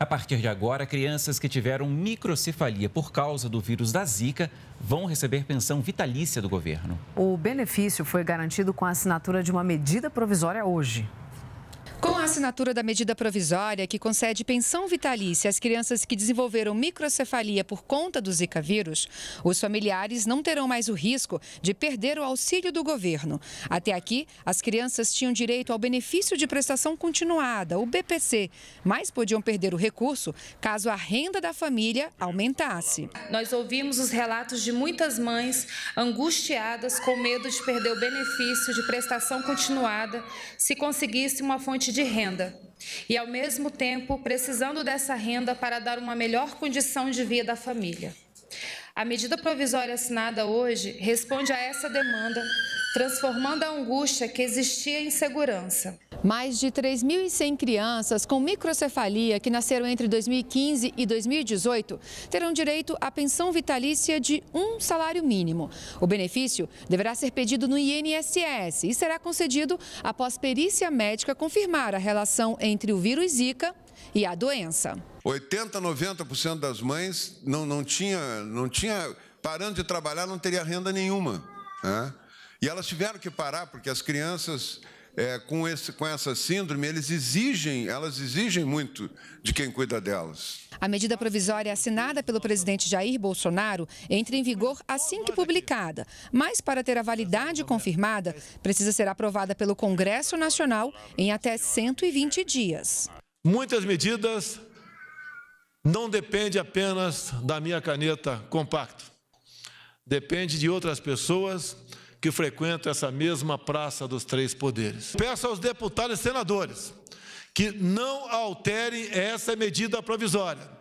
A partir de agora, crianças que tiveram microcefalia por causa do vírus da Zika vão receber pensão vitalícia do governo. O benefício foi garantido com a assinatura de uma medida provisória hoje assinatura da medida provisória que concede pensão vitalícia às crianças que desenvolveram microcefalia por conta do Zika vírus, os familiares não terão mais o risco de perder o auxílio do governo. Até aqui, as crianças tinham direito ao benefício de prestação continuada, o BPC, mas podiam perder o recurso caso a renda da família aumentasse. Nós ouvimos os relatos de muitas mães angustiadas com medo de perder o benefício de prestação continuada se conseguisse uma fonte de renda renda e, ao mesmo tempo, precisando dessa renda para dar uma melhor condição de vida à família. A medida provisória assinada hoje responde a essa demanda, transformando a angústia que existia em segurança. Mais de 3.100 crianças com microcefalia que nasceram entre 2015 e 2018 terão direito à pensão vitalícia de um salário mínimo. O benefício deverá ser pedido no INSS e será concedido após perícia médica confirmar a relação entre o vírus Zika e a doença. 80, 90% das mães não, não tinha, não tinha, parando de trabalhar, não teria renda nenhuma. Né? E elas tiveram que parar porque as crianças é, com, esse, com essa síndrome, eles exigem, elas exigem muito de quem cuida delas. A medida provisória assinada pelo presidente Jair Bolsonaro entra em vigor assim que publicada, mas para ter a validade confirmada, precisa ser aprovada pelo Congresso Nacional em até 120 dias. Muitas medidas não dependem apenas da minha caneta compacto. Depende de outras pessoas que frequento essa mesma Praça dos Três Poderes. Peço aos deputados e senadores que não alterem essa medida provisória.